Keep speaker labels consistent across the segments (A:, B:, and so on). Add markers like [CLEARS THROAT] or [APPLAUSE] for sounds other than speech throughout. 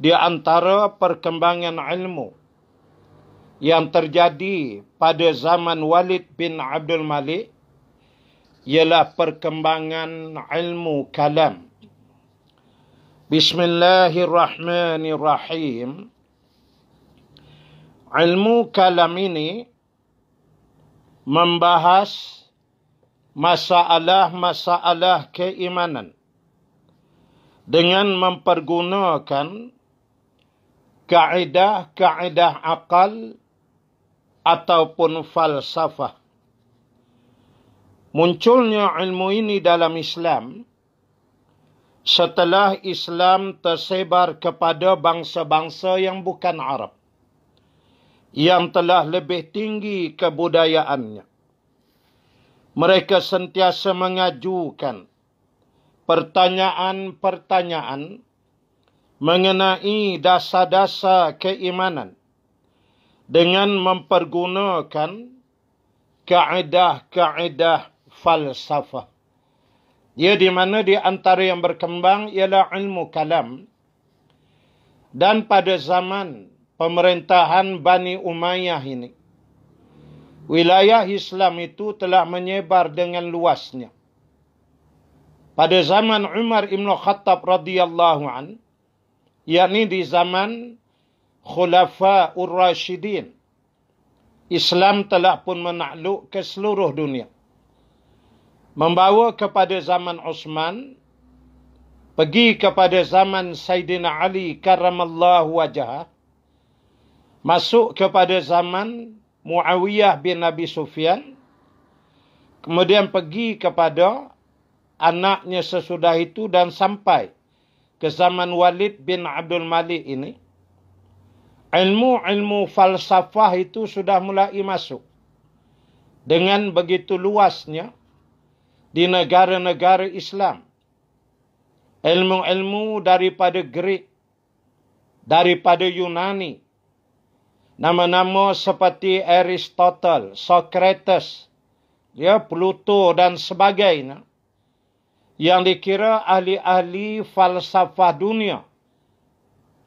A: di antara perkembangan ilmu yang terjadi pada zaman Walid bin Abdul Malik ialah perkembangan ilmu kalam. Bismillahirrahmanirrahim. Ilmu kalam ini membahas masalah-masalah keimanan dengan mempergunakan kaedah-kaedah akal ataupun falsafah. Munculnya ilmu ini dalam Islam setelah Islam tersebar kepada bangsa-bangsa yang bukan Arab yang telah lebih tinggi kebudayaannya. Mereka sentiasa mengajukan pertanyaan-pertanyaan mengenai dasar-dasar keimanan dengan mempergunakan kaedah-kaedah falsafah. Dia di mana di antara yang berkembang ialah ilmu kalam. Dan pada zaman pemerintahan Bani Umayyah ini, wilayah Islam itu telah menyebar dengan luasnya. Pada zaman Umar Ibn Khattab radhiyallahu anhu, yakni di zaman Khulafa Ur-Rashidin. Islam telah pun menakluk ke seluruh dunia. Membawa kepada zaman Osman, pergi kepada zaman Sayyidina Ali karamallahu wajah, masuk kepada zaman Muawiyah bin Nabi Sufyan, kemudian pergi kepada anaknya sesudah itu dan sampai ke zaman Walid bin Abdul Malik ini, ilmu-ilmu falsafah itu sudah mulai masuk. Dengan begitu luasnya di negara-negara Islam. Ilmu-ilmu daripada Greek, daripada Yunani. Nama-nama seperti Aristotle, Socrates, ya, Pluto dan sebagainya yang dikira ahli-ahli falsafah dunia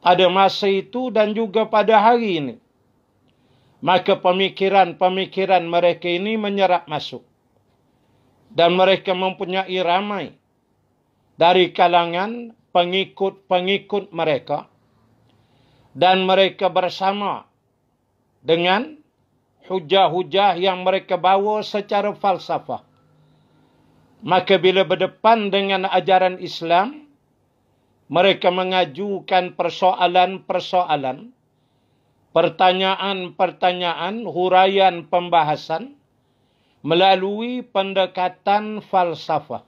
A: pada masa itu dan juga pada hari ini. Maka pemikiran-pemikiran mereka ini menyerap masuk. Dan mereka mempunyai ramai dari kalangan pengikut-pengikut mereka. Dan mereka bersama dengan hujah-hujah yang mereka bawa secara falsafah. Maka bila berdepan dengan ajaran Islam, mereka mengajukan persoalan-persoalan, pertanyaan-pertanyaan, huraian pembahasan melalui pendekatan falsafah.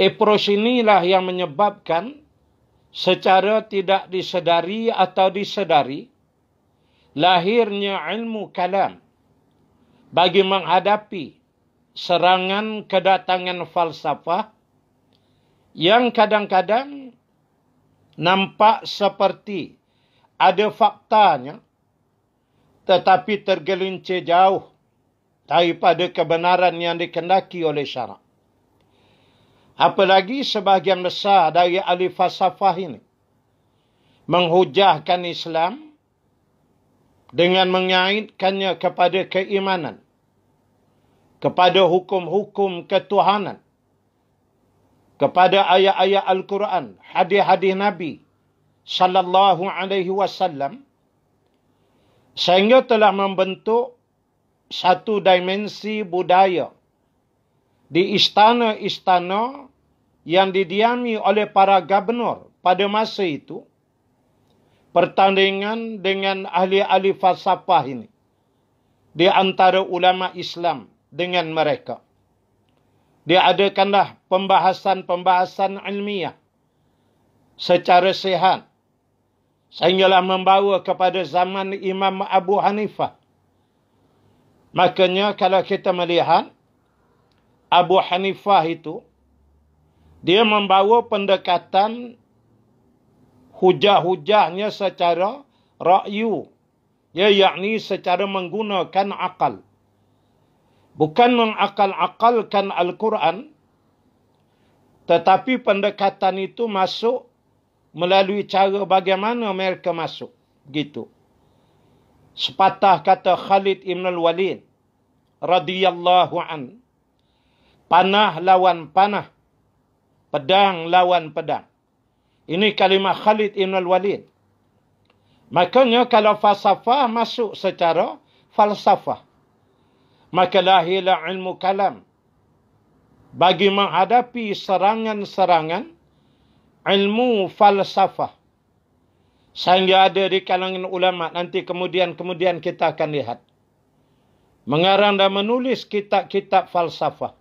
A: Eproch inilah yang menyebabkan secara tidak disedari atau disedari lahirnya ilmu kalam bagi menghadapi serangan kedatangan falsafah yang kadang-kadang nampak seperti ada faktanya tetapi tergelincir jauh daripada kebenaran yang dikendaki oleh syarak. Apalagi sebahagian besar dari ahli falsafah ini menghujahkan Islam dengan mengaitkannya kepada keimanan kepada hukum-hukum ketuhanan, kepada ayat-ayat Al-Quran, hadis-hadis Nabi sallallahu alaihi wasallam sehingga telah membentuk satu dimensi budaya di istana-istana yang didiami oleh para gubernur pada masa itu pertandingan dengan ahli-ahli falsafah ini di antara ulama Islam dengan mereka. Diadakanlah pembahasan-pembahasan ilmiah secara sehat. Sehinggalah membawa kepada zaman Imam Abu Hanifah. Makanya kalau kita melihat Abu Hanifah itu, dia membawa pendekatan hujah-hujahnya secara rakyu. Ya, yakni secara menggunakan akal bukan mengakal-akalkan Al-Quran, tetapi pendekatan itu masuk melalui cara bagaimana mereka masuk. Gitu. Sepatah kata Khalid Ibn Al-Walid, radhiyallahu an, panah lawan panah, pedang lawan pedang. Ini kalimah Khalid Ibn Al-Walid. Makanya kalau falsafah masuk secara falsafah maka lahirlah ilmu kalam bagi menghadapi serangan-serangan ilmu falsafah sehingga ada di kalangan ulama nanti kemudian-kemudian kita akan lihat mengarang dan menulis kitab-kitab falsafah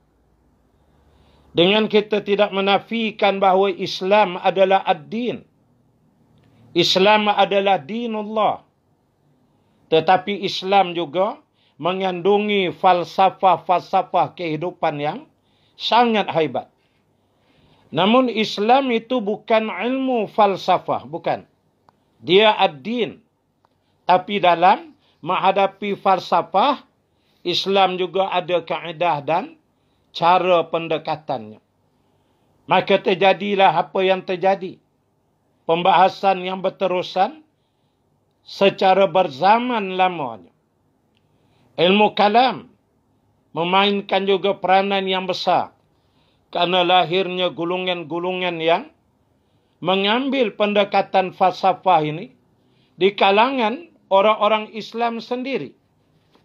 A: dengan kita tidak menafikan bahawa Islam adalah ad-din Islam adalah dinullah tetapi Islam juga mengandungi falsafah-falsafah kehidupan yang sangat hebat. Namun Islam itu bukan ilmu falsafah, bukan. Dia ad-din. Tapi dalam menghadapi falsafah, Islam juga ada kaedah dan cara pendekatannya. Maka terjadilah apa yang terjadi. Pembahasan yang berterusan secara berzaman lamanya. Ilmu kalam memainkan juga peranan yang besar kerana lahirnya gulungan-gulungan yang mengambil pendekatan falsafah ini di kalangan orang-orang Islam sendiri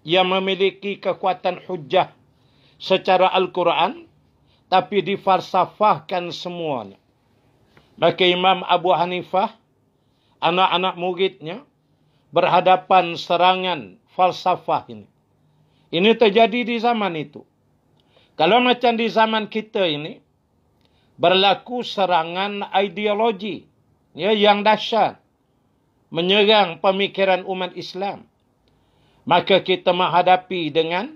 A: yang memiliki kekuatan hujah secara Al-Quran tapi difalsafahkan semuanya. Maka Imam Abu Hanifah, anak-anak muridnya berhadapan serangan falsafah ini. Ini terjadi di zaman itu. Kalau macam di zaman kita ini, berlaku serangan ideologi ya, yang dahsyat menyerang pemikiran umat Islam. Maka kita menghadapi dengan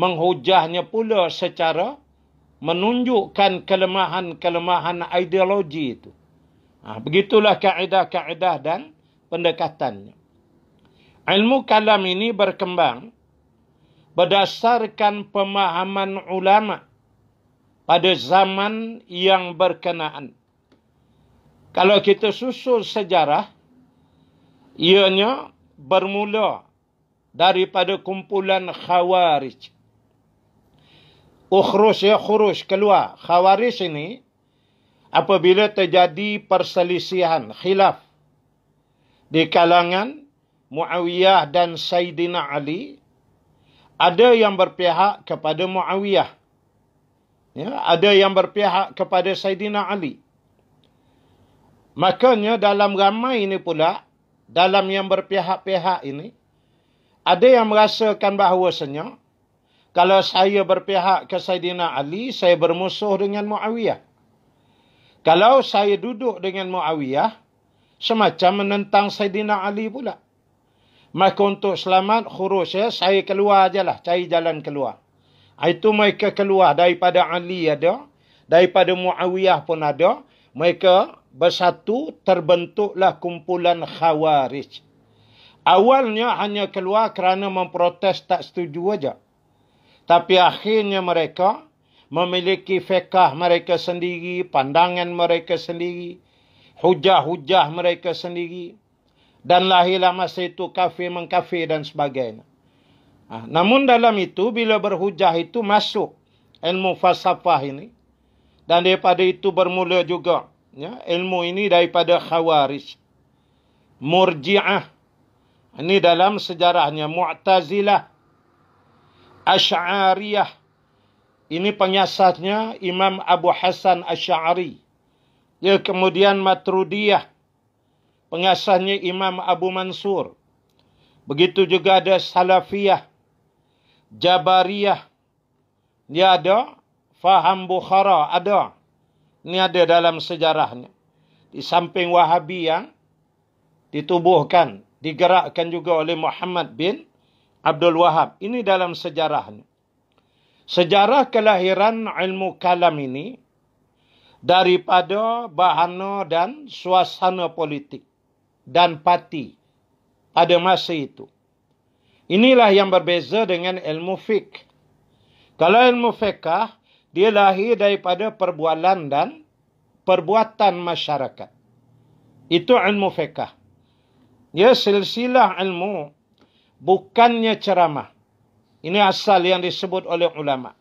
A: menghujahnya pula secara menunjukkan kelemahan-kelemahan ideologi itu. Nah, ha, begitulah kaedah-kaedah dan pendekatannya. Ilmu kalam ini berkembang berdasarkan pemahaman ulama pada zaman yang berkenaan. Kalau kita susul sejarah, ianya bermula daripada kumpulan khawarij. Ukhrus ya khurus keluar. Khawarij ini apabila terjadi perselisihan, khilaf di kalangan Muawiyah dan Sayyidina Ali ada yang berpihak kepada Muawiyah. Ya, ada yang berpihak kepada Saidina Ali. Makanya dalam ramai ini pula, dalam yang berpihak-pihak ini, ada yang merasakan bahawa senyap. kalau saya berpihak ke Saidina Ali, saya bermusuh dengan Muawiyah. Kalau saya duduk dengan Muawiyah, semacam menentang Saidina Ali pula. Maka untuk selamat khurus ya, eh, saya keluar aje lah. Cari jalan keluar. Ah, itu mereka keluar daripada Ali ada. Daripada Muawiyah pun ada. Mereka bersatu terbentuklah kumpulan khawarij. Awalnya hanya keluar kerana memprotes tak setuju aja. Tapi akhirnya mereka memiliki fiqah mereka sendiri, pandangan mereka sendiri, hujah-hujah mereka sendiri dan lahirlah masa itu kafir mengkafir dan sebagainya. Ah, namun dalam itu bila berhujah itu masuk ilmu falsafah ini dan daripada itu bermula juga ya, ilmu ini daripada khawarij. Murji'ah ini dalam sejarahnya Mu'tazilah Asy'ariyah ini penyiasatnya Imam Abu Hasan Asy'ari. Ya kemudian Matrudiyah pengasahnya Imam Abu Mansur. Begitu juga ada Salafiyah, Jabariyah. Dia ada Faham Bukhara ada. Ini ada dalam sejarahnya. Di samping Wahabi yang ditubuhkan, digerakkan juga oleh Muhammad bin Abdul Wahab. Ini dalam sejarahnya. Sejarah kelahiran ilmu kalam ini daripada bahana dan suasana politik dan pati pada masa itu. Inilah yang berbeza dengan ilmu fiqh. Kalau ilmu fiqh, dia lahir daripada perbualan dan perbuatan masyarakat. Itu ilmu fiqh. Ya silsilah ilmu bukannya ceramah. Ini asal yang disebut oleh ulama.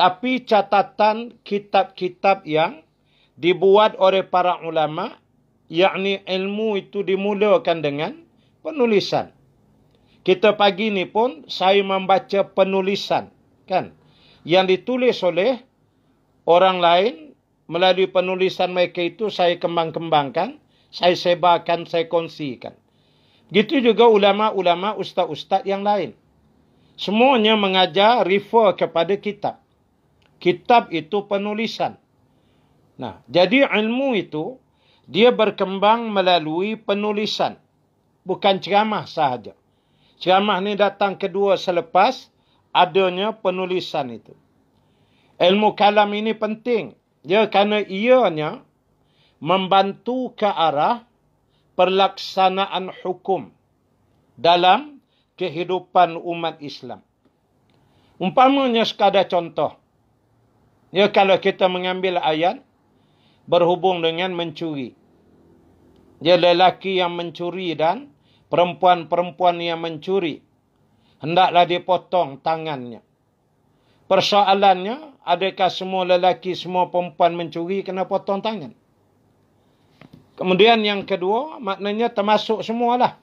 A: Tapi catatan kitab-kitab yang dibuat oleh para ulama yakni ilmu itu dimulakan dengan penulisan. Kita pagi ni pun saya membaca penulisan, kan? Yang ditulis oleh orang lain melalui penulisan mereka itu saya kembang-kembangkan, saya sebarkan, saya kongsikan. Gitu juga ulama-ulama ustaz-ustaz yang lain. Semuanya mengajar refer kepada kitab. Kitab itu penulisan. Nah, jadi ilmu itu dia berkembang melalui penulisan. Bukan ceramah sahaja. Ceramah ni datang kedua selepas adanya penulisan itu. Ilmu kalam ini penting. Ya, kerana ianya membantu ke arah perlaksanaan hukum dalam kehidupan umat Islam. Umpamanya sekadar contoh. Ya, kalau kita mengambil ayat berhubung dengan mencuri. Dia lelaki yang mencuri dan perempuan-perempuan yang mencuri. Hendaklah dipotong tangannya. Persoalannya, adakah semua lelaki, semua perempuan mencuri kena potong tangan? Kemudian yang kedua, maknanya termasuk semualah.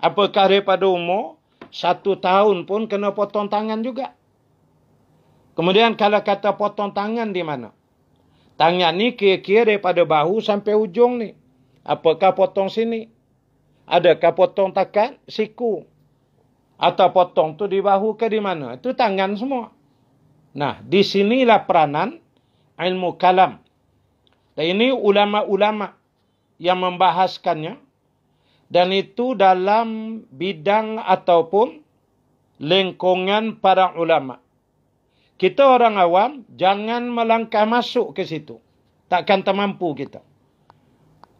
A: Apakah daripada umur, satu tahun pun kena potong tangan juga. Kemudian kalau kata potong tangan di mana? Tangan ni kira-kira daripada bahu sampai ujung ni. Apakah potong sini? Adakah potong takat siku? Atau potong tu di bahu ke di mana? Itu tangan semua. Nah, di sinilah peranan ilmu kalam. Dan ini ulama-ulama yang membahaskannya. Dan itu dalam bidang ataupun lengkungan para ulama. Kita orang awam jangan melangkah masuk ke situ. Takkan termampu kita.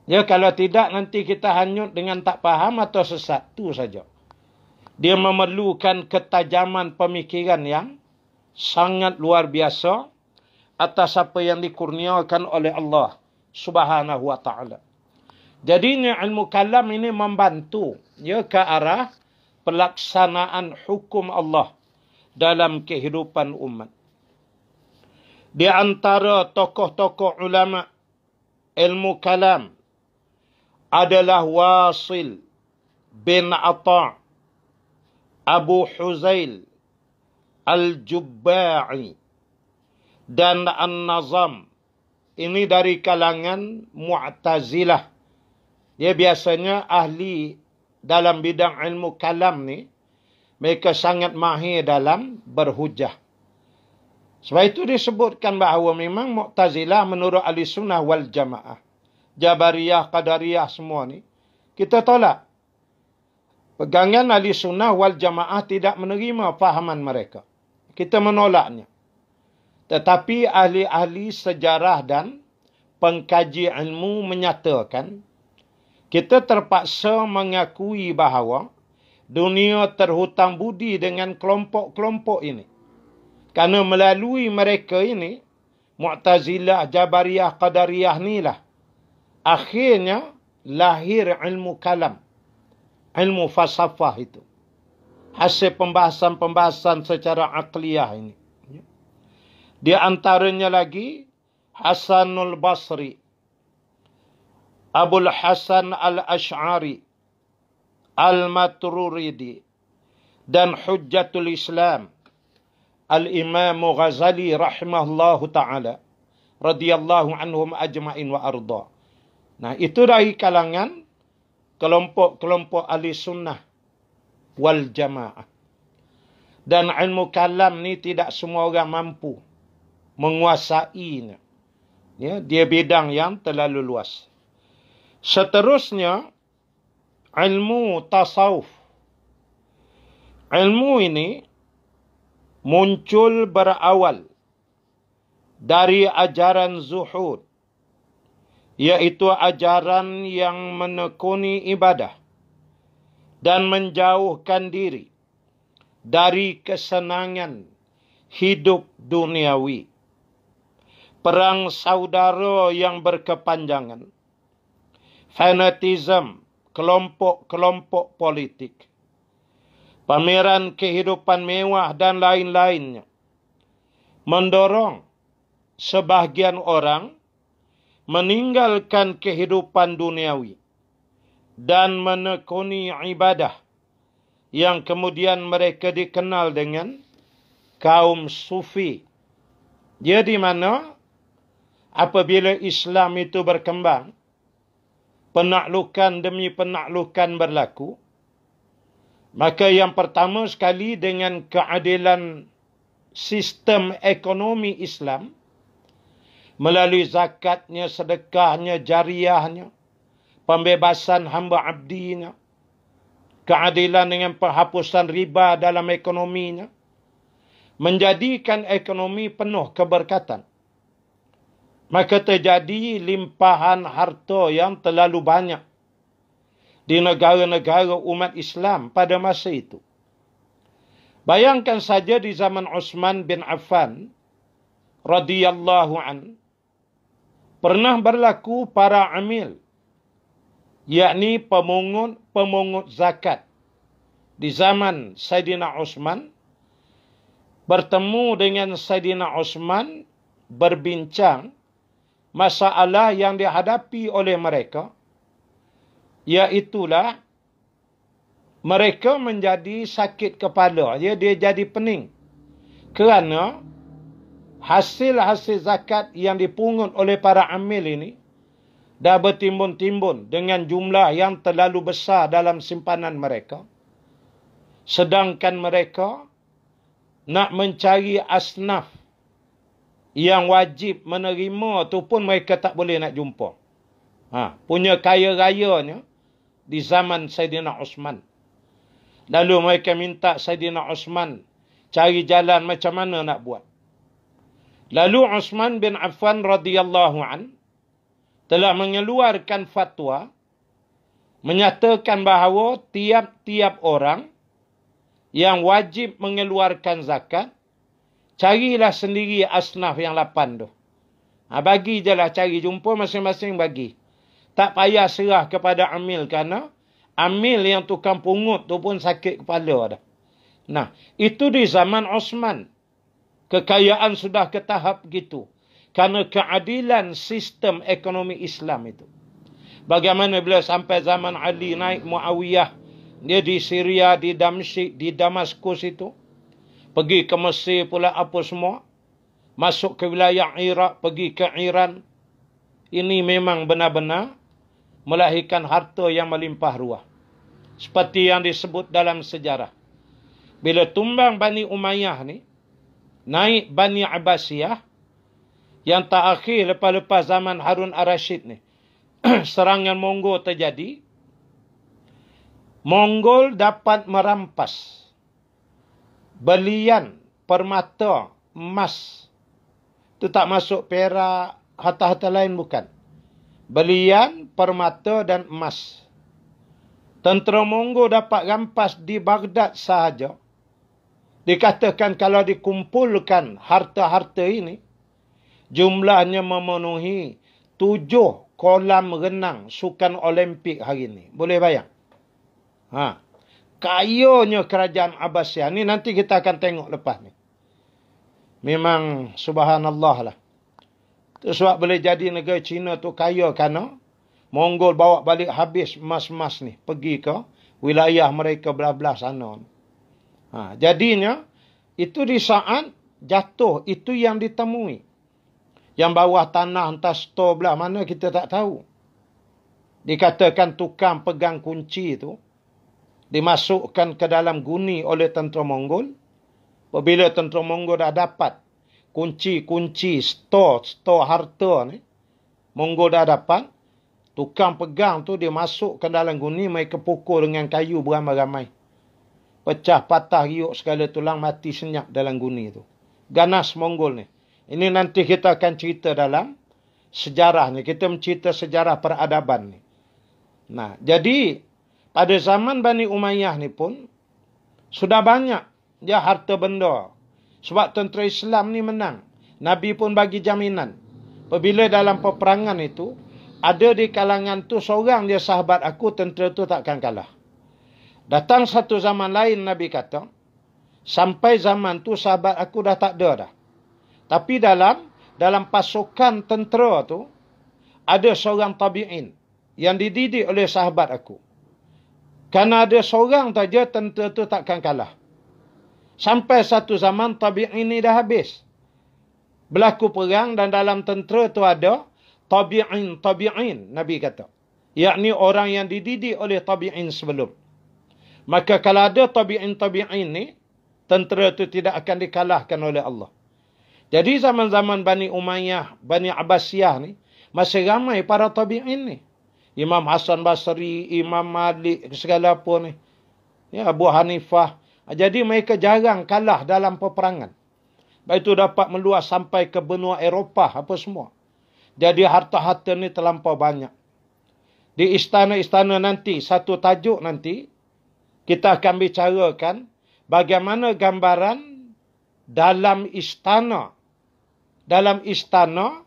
A: Ya kalau tidak nanti kita hanyut dengan tak faham atau sesat tu saja. Dia memerlukan ketajaman pemikiran yang sangat luar biasa atas apa yang dikurniakan oleh Allah Subhanahu wa taala. Jadi ilmu kalam ini membantu ya ke arah pelaksanaan hukum Allah dalam kehidupan umat. Di antara tokoh-tokoh ulama ilmu kalam adalah Wasil bin Atta' Abu Huzail Al-Jubba'i dan An-Nazam. Ini dari kalangan Mu'tazilah. Dia biasanya ahli dalam bidang ilmu kalam ni. Mereka sangat mahir dalam berhujah. Sebab itu disebutkan bahawa memang Mu'tazilah menurut Ahli Sunnah wal Jamaah. Jabariyah, Qadariyah semua ni. Kita tolak. Pegangan ahli sunnah wal jamaah tidak menerima fahaman mereka. Kita menolaknya. Tetapi ahli-ahli sejarah dan pengkaji ilmu menyatakan, kita terpaksa mengakui bahawa dunia terhutang budi dengan kelompok-kelompok ini. Karena melalui mereka ini, Mu'tazilah, Jabariyah, Qadariyah ni lah akhirnya lahir ilmu kalam ilmu fasafah itu hasil pembahasan-pembahasan secara akliyah ini di antaranya lagi Hasanul Basri Abul Hasan Al-Ash'ari Al-Maturidi dan Hujjatul Islam Al-Imam Ghazali rahimahullahu taala radhiyallahu anhum ajma'in wa ardha Nah, itu dari kalangan kelompok-kelompok ahli sunnah wal jamaah. Dan ilmu kalam ni tidak semua orang mampu menguasai. Ya, dia bidang yang terlalu luas. Seterusnya, ilmu tasawuf. Ilmu ini muncul berawal dari ajaran zuhud yaitu ajaran yang menekuni ibadah dan menjauhkan diri dari kesenangan hidup duniawi. Perang saudara yang berkepanjangan, fanatisme, kelompok-kelompok politik, pameran kehidupan mewah dan lain-lainnya, mendorong sebahagian orang – meninggalkan kehidupan duniawi dan menekuni ibadah yang kemudian mereka dikenal dengan kaum sufi. Jadi mana apabila Islam itu berkembang, penaklukan demi penaklukan berlaku, maka yang pertama sekali dengan keadilan sistem ekonomi Islam – melalui zakatnya, sedekahnya, jariahnya, pembebasan hamba abdinya, keadilan dengan penghapusan riba dalam ekonominya, menjadikan ekonomi penuh keberkatan. Maka terjadi limpahan harta yang terlalu banyak di negara-negara umat Islam pada masa itu. Bayangkan saja di zaman Osman bin Affan radhiyallahu anhu pernah berlaku para amil yakni pemungut pemungut zakat di zaman Saidina Osman bertemu dengan Saidina Osman berbincang masalah yang dihadapi oleh mereka iaitulah mereka menjadi sakit kepala ya dia jadi pening kerana hasil-hasil zakat yang dipungut oleh para amil ini dah bertimbun-timbun dengan jumlah yang terlalu besar dalam simpanan mereka. Sedangkan mereka nak mencari asnaf yang wajib menerima tu pun mereka tak boleh nak jumpa. Ha, punya kaya rayanya di zaman Saidina Osman. Lalu mereka minta Saidina Osman cari jalan macam mana nak buat. Lalu Osman bin Affan radhiyallahu an telah mengeluarkan fatwa menyatakan bahawa tiap-tiap orang yang wajib mengeluarkan zakat carilah sendiri asnaf yang lapan tu. Ha, bagi je lah cari jumpa masing-masing bagi. Tak payah serah kepada amil kerana amil yang tukang pungut tu pun sakit kepala dah. Nah, itu di zaman Osman kekayaan sudah ke tahap gitu karena keadilan sistem ekonomi Islam itu bagaimana bila sampai zaman Ali naik Muawiyah dia di Syria di Damsyik di Damaskus itu pergi ke Mesir pula apa semua masuk ke wilayah Iraq pergi ke Iran ini memang benar-benar melahirkan harta yang melimpah ruah seperti yang disebut dalam sejarah bila tumbang Bani Umayyah ni naik Bani Abbasiyah yang tak akhir lepas-lepas zaman Harun Ar-Rashid ni. [CLEARS THROAT] Serangan Mongol terjadi. Mongol dapat merampas belian permata emas. Itu tak masuk perak, harta-harta lain bukan. Belian, permata dan emas. Tentera Mongol dapat rampas di Baghdad sahaja. Dikatakan kalau dikumpulkan harta-harta ini, jumlahnya memenuhi tujuh kolam renang sukan Olimpik hari ini. Boleh bayang? Ha. Kayonya kerajaan Abasyah. Ini nanti kita akan tengok lepas ni. Memang subhanallah lah. Itu sebab boleh jadi negara Cina tu kaya kerana Mongol bawa balik habis emas-emas ni. Pergi ke wilayah mereka belah-belah sana. Ni. Ha, jadinya, itu di saat jatuh, itu yang ditemui. Yang bawah tanah, entah store belah mana, kita tak tahu. Dikatakan tukang pegang kunci itu, dimasukkan ke dalam guni oleh tentera Mongol. Bila tentera Mongol dah dapat kunci-kunci, store-store harta ni, Mongol dah dapat, tukang pegang tu dia masuk ke dalam guni, mereka pukul dengan kayu beramai-ramai pecah patah giuk segala tulang mati senyap dalam guni itu. Ganas Mongol ni. Ini nanti kita akan cerita dalam sejarah sejarahnya. Kita mencerita sejarah peradaban ni. Nah, jadi pada zaman Bani Umayyah ni pun sudah banyak ya harta benda. Sebab tentera Islam ni menang. Nabi pun bagi jaminan. Apabila dalam peperangan itu ada di kalangan tu seorang dia sahabat aku tentera tu takkan kalah. Datang satu zaman lain Nabi kata, sampai zaman tu sahabat aku dah tak ada dah. Tapi dalam dalam pasukan tentera tu ada seorang tabi'in yang dididik oleh sahabat aku. Karena ada seorang saja tentera tu takkan kalah. Sampai satu zaman tabi'in ini dah habis. Berlaku perang dan dalam tentera tu ada tabi'in, tabi'in, Nabi kata. Yakni orang yang dididik oleh tabi'in sebelum. Maka kalau ada tabi'in-tabi'in ni, tentera tu tidak akan dikalahkan oleh Allah. Jadi zaman-zaman Bani Umayyah, Bani Abbasiyah ni, masih ramai para tabi'in ni. Imam Hasan Basri, Imam Malik, segala apa ni. Ya, Abu Hanifah. Jadi mereka jarang kalah dalam peperangan. Sebab itu dapat meluas sampai ke benua Eropah, apa semua. Jadi harta-harta ni terlampau banyak. Di istana-istana nanti, satu tajuk nanti, kita akan bicarakan bagaimana gambaran dalam istana dalam istana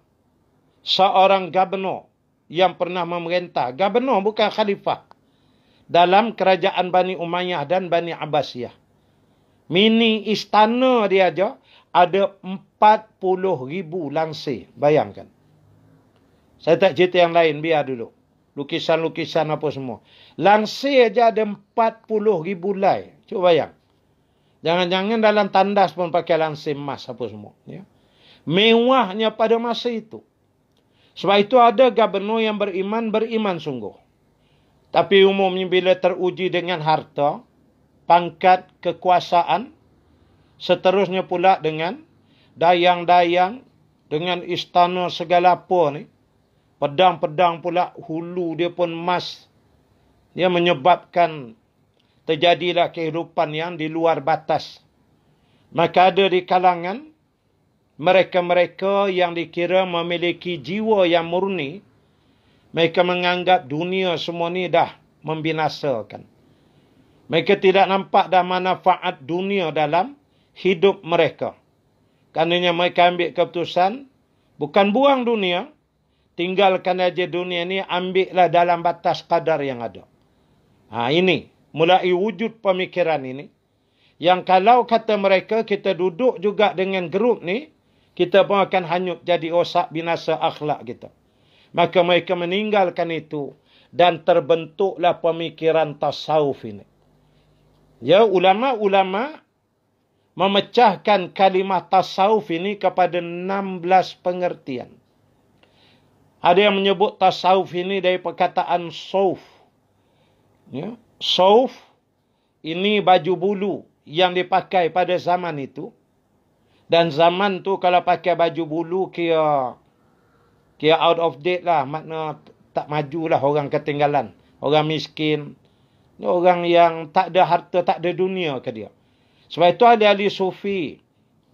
A: seorang gabenor yang pernah memerintah gabenor bukan khalifah dalam kerajaan Bani Umayyah dan Bani Abbasiyah mini istana dia aja ada 40 ribu langsir. Bayangkan. Saya tak cerita yang lain, biar dulu. Lukisan-lukisan apa semua. Langsir je ada ribu lay. Cuba bayang. Jangan-jangan dalam tandas pun pakai langsir emas apa semua. Ya. Mewahnya pada masa itu. Sebab itu ada gubernur yang beriman, beriman sungguh. Tapi umumnya bila teruji dengan harta, pangkat kekuasaan, seterusnya pula dengan dayang-dayang, dengan istana segala apa ni, Pedang-pedang pula hulu dia pun emas. Dia menyebabkan terjadilah kehidupan yang di luar batas. Maka ada di kalangan mereka-mereka yang dikira memiliki jiwa yang murni. Mereka menganggap dunia semua ni dah membinasakan. Mereka tidak nampak dah manfaat dunia dalam hidup mereka. Kerana mereka ambil keputusan bukan buang dunia, tinggalkan aja dunia ni ambillah dalam batas kadar yang ada. Ha, ini mulai wujud pemikiran ini. Yang kalau kata mereka kita duduk juga dengan grup ni. Kita pun akan hanyut jadi osak binasa akhlak kita. Maka mereka meninggalkan itu. Dan terbentuklah pemikiran tasawuf ini. Ya ulama-ulama memecahkan kalimah tasawuf ini kepada 16 pengertian. Ada yang menyebut tasawuf ini dari perkataan sauf. Ya, sauf ini baju bulu yang dipakai pada zaman itu. Dan zaman tu kalau pakai baju bulu kira kira out of date lah, makna tak majulah orang ketinggalan, orang miskin, orang yang tak ada harta, tak ada dunia ke dia. Sebab itu ada ahli sufi,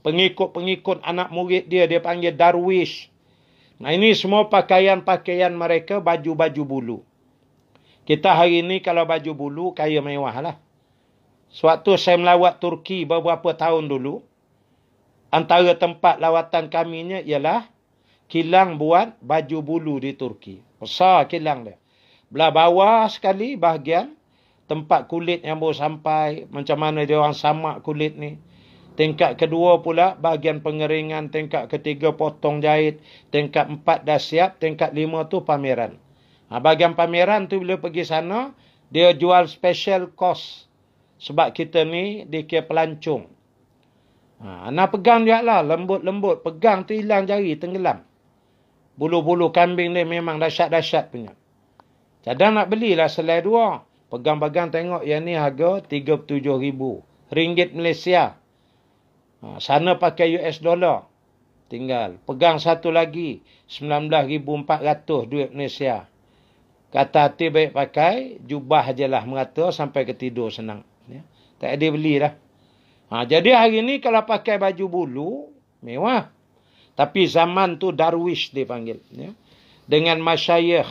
A: pengikut-pengikut anak murid dia, dia panggil darwish. Nah ini semua pakaian-pakaian mereka baju-baju bulu. Kita hari ini kalau baju bulu kaya mewah lah. Suatu saya melawat Turki beberapa tahun dulu. Antara tempat lawatan kaminya ialah kilang buat baju bulu di Turki. Besar kilang dia. Belah bawah sekali bahagian tempat kulit yang baru sampai. Macam mana dia orang samak kulit ni. Tingkat kedua pula bahagian pengeringan, tingkat ketiga potong jahit, tingkat empat dah siap, tingkat lima tu pameran. Ha, bahagian pameran tu bila pergi sana, dia jual special cost. Sebab kita ni dikira pelancong. Ha, nak pegang juga lah, lembut-lembut. Pegang tu hilang jari, tenggelam. Bulu-bulu kambing ni memang dahsyat-dahsyat punya. Cadang nak belilah selai dua. Pegang-pegang tengok yang ni harga RM37,000. Ringgit Malaysia. Ha, sana pakai US dollar. Tinggal. Pegang satu lagi. 19,400 duit Malaysia. Kata hati baik pakai. Jubah je lah merata sampai ke tidur senang. Ya. Tak ada beli lah. Ha, jadi hari ni kalau pakai baju bulu. Mewah. Tapi zaman tu darwish dia panggil. Ya. Dengan masyayikh.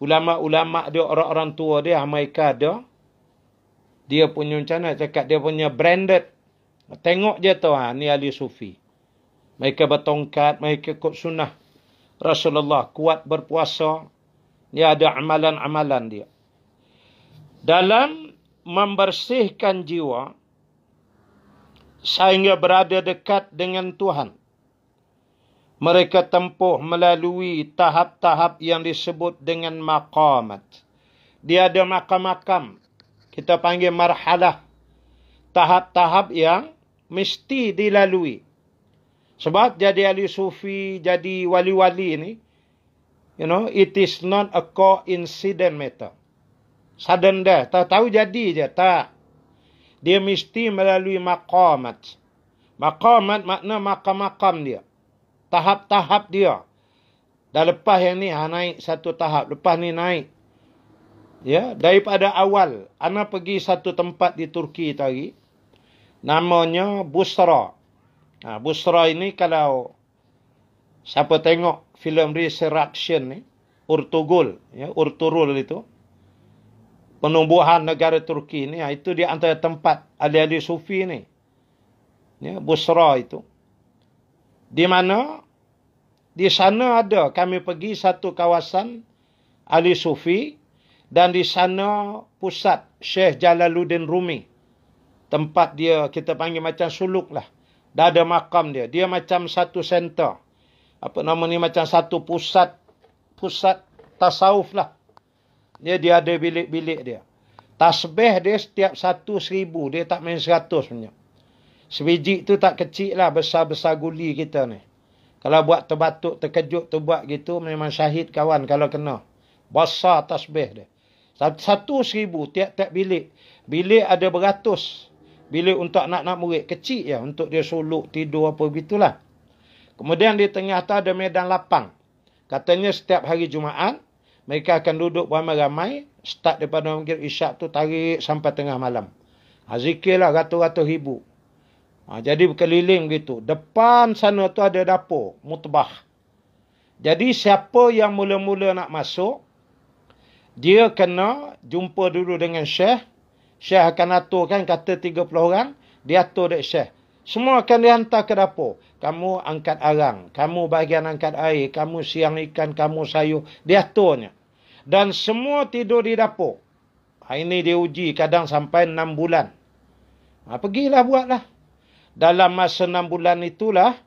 A: Ulama-ulama dia, orang-orang tua dia, Amerika dia. Dia punya macam mana? Cakap dia punya branded Tengok je tu ha, ni ahli sufi. Mereka bertongkat, mereka ikut sunnah. Rasulullah kuat berpuasa. Dia ada amalan-amalan dia. Dalam membersihkan jiwa, sehingga berada dekat dengan Tuhan. Mereka tempuh melalui tahap-tahap yang disebut dengan maqamat. Dia ada makam-makam. Kita panggil marhalah. Tahap-tahap yang mesti dilalui. Sebab jadi ahli sufi, jadi wali-wali ini, you know, it is not a coincident matter. Sudden death. Tak tahu jadi je. Tak. Dia mesti melalui maqamat. Maqamat makna makam-makam dia. Tahap-tahap dia. Dah lepas yang ni, ha, naik satu tahap. Lepas ni naik. Ya, daripada awal, anak pergi satu tempat di Turki tadi namanya Busra. Ha, Busra ini kalau siapa tengok filem Resurrection ni, Urtugul, ya, Urturul itu, penubuhan negara Turki ni, ha, itu di antara tempat ahli-ahli sufi ni. Ya, Busra itu. Di mana? Di sana ada kami pergi satu kawasan ahli sufi dan di sana pusat Syekh Jalaluddin Rumi tempat dia kita panggil macam suluk lah. Dah ada makam dia. Dia macam satu center. Apa nama ni macam satu pusat. Pusat tasawuf lah. Dia, dia ada bilik-bilik dia. Tasbih dia setiap satu seribu. Dia tak main seratus punya. Sebiji tu tak kecil lah. Besar-besar guli kita ni. Kalau buat terbatuk, terkejut, terbuat gitu. Memang syahid kawan kalau kena. Besar tasbih dia. Satu, seribu tiap-tiap bilik. Bilik ada Beratus. Bila untuk anak-anak murid kecil ya. Untuk dia suluk, tidur, apa begitulah. Kemudian di tengah tu ada medan lapang. Katanya setiap hari Jumaat, mereka akan duduk ramai-ramai. Start daripada mungkin isyak tu tarik sampai tengah malam. Ha, zikirlah ratus-ratus ribu. Ha, jadi berkeliling begitu. Depan sana tu ada dapur, mutbah. Jadi siapa yang mula-mula nak masuk, dia kena jumpa dulu dengan syekh. Syekh akan atur kan kata 30 orang. Dia atur dek Syekh. Semua akan dihantar ke dapur. Kamu angkat arang. Kamu bahagian angkat air. Kamu siang ikan. Kamu sayur. Dia aturnya. Dan semua tidur di dapur. Ini dia uji kadang sampai 6 bulan. Ha, pergilah buatlah. Dalam masa 6 bulan itulah.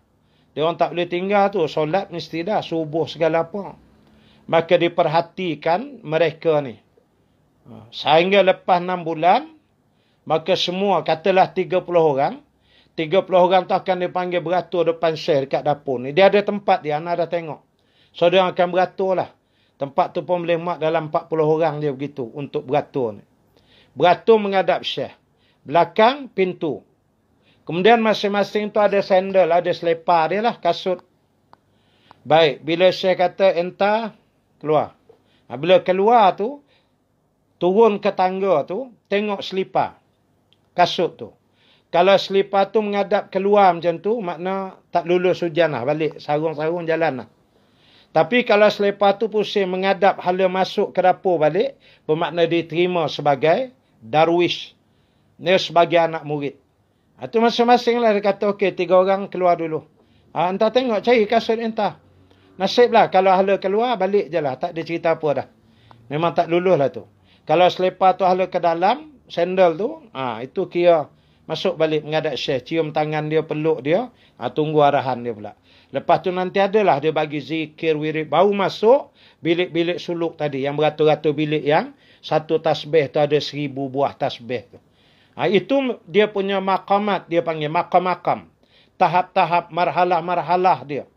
A: Dia orang tak boleh tinggal tu. Solat mesti dah. Subuh segala apa. Maka diperhatikan mereka ni. Sehingga lepas 6 bulan, maka semua, katalah 30 orang, 30 orang tu akan dipanggil beratur depan saya dekat dapur ni. Dia ada tempat dia, anak dah tengok. So, dia akan beratur lah. Tempat tu pun boleh dalam 40 orang dia begitu untuk beratur ni. Beratur menghadap Syekh. Belakang, pintu. Kemudian masing-masing tu ada sandal, ada selepar dia lah, kasut. Baik, bila Syekh kata, entah, keluar. Ha, bila keluar tu, turun ke tangga tu, tengok selipar. Kasut tu. Kalau selipar tu menghadap keluar macam tu, makna tak lulus hujan lah. Balik sarung-sarung jalan lah. Tapi kalau selipar tu pusing menghadap hala masuk ke dapur balik, bermakna diterima sebagai darwish. Dia sebagai anak murid. Itu ha, masing-masing lah dia kata, okey, tiga orang keluar dulu. Ha, entah tengok, cari kasut entah. Nasib lah, kalau hala keluar, balik je lah. Tak ada cerita apa dah. Memang tak lulus lah tu. Kalau selepas tu ahli ke dalam, sandal tu, ha, itu kira masuk balik mengadap syekh. Cium tangan dia, peluk dia, ha, tunggu arahan dia pula. Lepas tu nanti adalah dia bagi zikir, wirid, bau masuk bilik-bilik suluk tadi. Yang beratur-atur bilik yang satu tasbih tu ada seribu buah tasbih tu. Ha, itu dia punya makamat, dia panggil makam-makam. Tahap-tahap, marhalah-marhalah dia.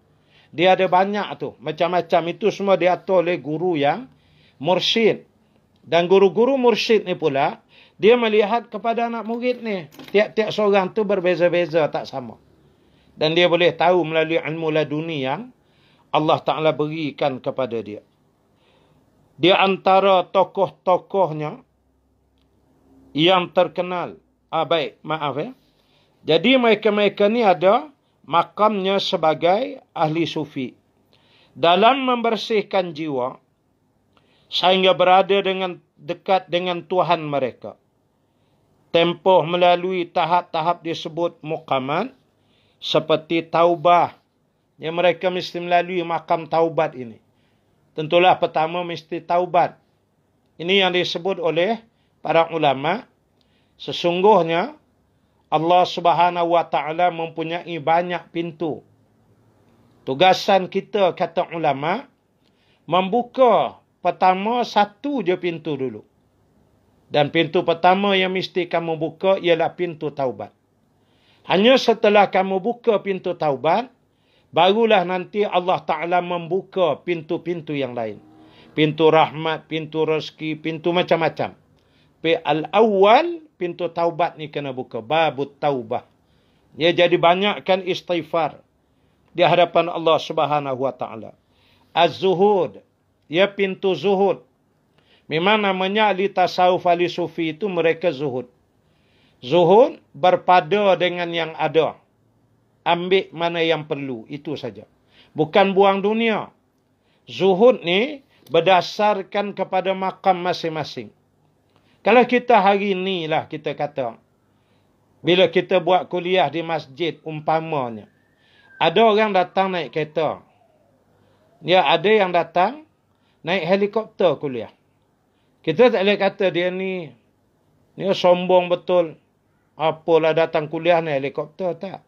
A: Dia ada banyak tu. Macam-macam itu semua diatur oleh guru yang mursyid. Dan guru-guru mursyid ni pula, dia melihat kepada anak murid ni. Tiap-tiap seorang tu berbeza-beza, tak sama. Dan dia boleh tahu melalui ilmu laduni yang Allah Ta'ala berikan kepada dia. Di antara tokoh-tokohnya yang terkenal. Ah, baik, maaf ya. Jadi mereka-mereka ni ada makamnya sebagai ahli sufi. Dalam membersihkan jiwa, sehingga berada dengan dekat dengan Tuhan mereka. Tempoh melalui tahap-tahap disebut mukaman seperti taubah yang mereka mesti melalui makam taubat ini. Tentulah pertama mesti taubat. Ini yang disebut oleh para ulama. Sesungguhnya Allah Subhanahu Wa Taala mempunyai banyak pintu. Tugasan kita kata ulama membuka pertama satu je pintu dulu. Dan pintu pertama yang mesti kamu buka ialah pintu taubat. Hanya setelah kamu buka pintu taubat, barulah nanti Allah Ta'ala membuka pintu-pintu yang lain. Pintu rahmat, pintu rezeki, pintu macam-macam. Tapi al-awwal, pintu taubat ni kena buka. Babut taubah. Ia jadi banyakkan istighfar di hadapan Allah Subhanahu wa taala. Az-zuhud Ya pintu zuhud. Memang namanya ahli tasawuf ahli sufi itu mereka zuhud. Zuhud berpada dengan yang ada. Ambil mana yang perlu. Itu saja. Bukan buang dunia. Zuhud ni berdasarkan kepada makam masing-masing. Kalau kita hari ni lah kita kata. Bila kita buat kuliah di masjid umpamanya. Ada orang datang naik kereta. Ya ada yang datang naik helikopter kuliah. Kita tak boleh kata dia ni ni sombong betul. Apalah datang kuliah naik helikopter tak.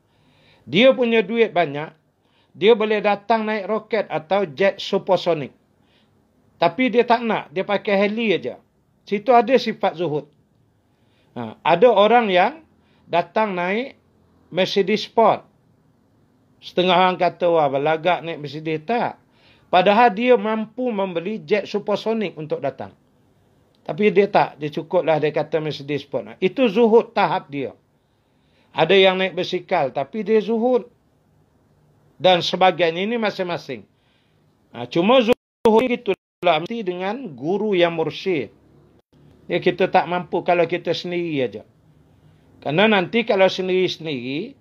A: Dia punya duit banyak. Dia boleh datang naik roket atau jet supersonik. Tapi dia tak nak. Dia pakai heli aja. Situ ada sifat zuhud. Ha, ada orang yang datang naik Mercedes Sport. Setengah orang kata, wah belagak naik Mercedes. Tak. Padahal dia mampu membeli jet supersonik untuk datang. Tapi dia tak. Dia cukuplah dia kata Mercedes pun. Itu zuhud tahap dia. Ada yang naik bersikal, tapi dia zuhud. Dan sebagainya ini masing-masing. Ha, cuma zuhud ini itulah. Mesti dengan guru yang mursyid. Ya, kita tak mampu kalau kita sendiri aja. Karena nanti kalau sendiri-sendiri,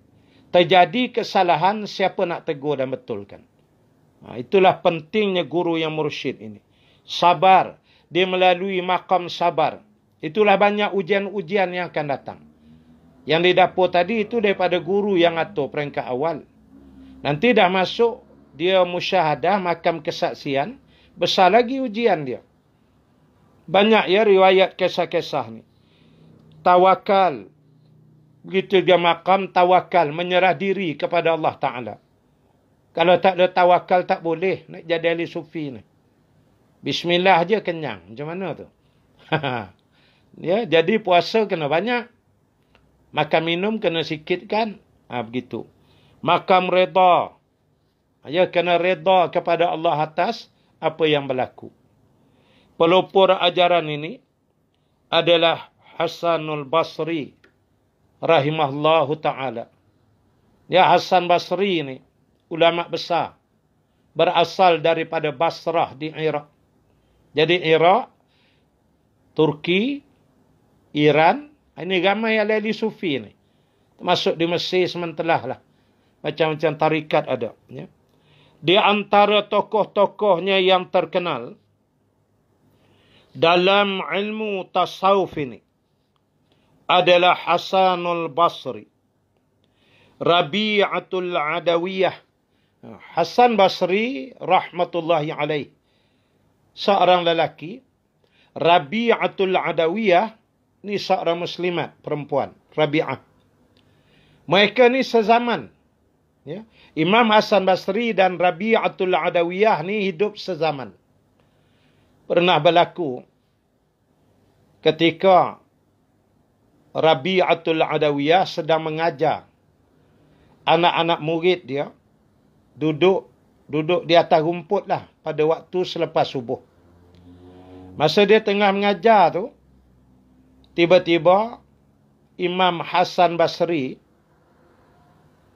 A: terjadi kesalahan siapa nak tegur dan betulkan. Ha, itulah pentingnya guru yang mursyid ini. Sabar. Dia melalui makam sabar. Itulah banyak ujian-ujian yang akan datang. Yang di dapur tadi itu daripada guru yang atur peringkat awal. Nanti dah masuk, dia musyahadah, makam kesaksian. Besar lagi ujian dia. Banyak ya riwayat kisah-kisah ni. Tawakal. Begitu dia makam, tawakal. Menyerah diri kepada Allah Ta'ala. Kalau tak ada tawakal tak boleh nak jadi ahli sufi ni. Bismillah je kenyang. Macam mana tu? [LAUGHS] ya, jadi puasa kena banyak. Makan minum kena sikit kan? Ha, begitu. Makam reda. Ya, kena reda kepada Allah atas apa yang berlaku. Pelopor ajaran ini adalah Hasanul Basri rahimahullahu taala. Ya Hasan Basri ni ulama besar berasal daripada Basrah di Iraq. Jadi Iraq, Turki, Iran, ini ramai alali sufi ni. Masuk di Mesir sementelah lah. Macam-macam tarikat ada. Ya. Di antara tokoh-tokohnya yang terkenal dalam ilmu tasawuf ini adalah Hasanul Basri, Rabi'atul Adawiyah, Hasan Basri rahmatullahi alaih seorang lelaki Rabi'atul Adawiyah ni seorang muslimat perempuan Rabi'ah mereka ni sezaman ya Imam Hasan Basri dan Rabi'atul Adawiyah ni hidup sezaman pernah berlaku ketika Rabi'atul Adawiyah sedang mengajar anak-anak murid dia duduk duduk di atas rumput lah pada waktu selepas subuh. Masa dia tengah mengajar tu, tiba-tiba Imam Hasan Basri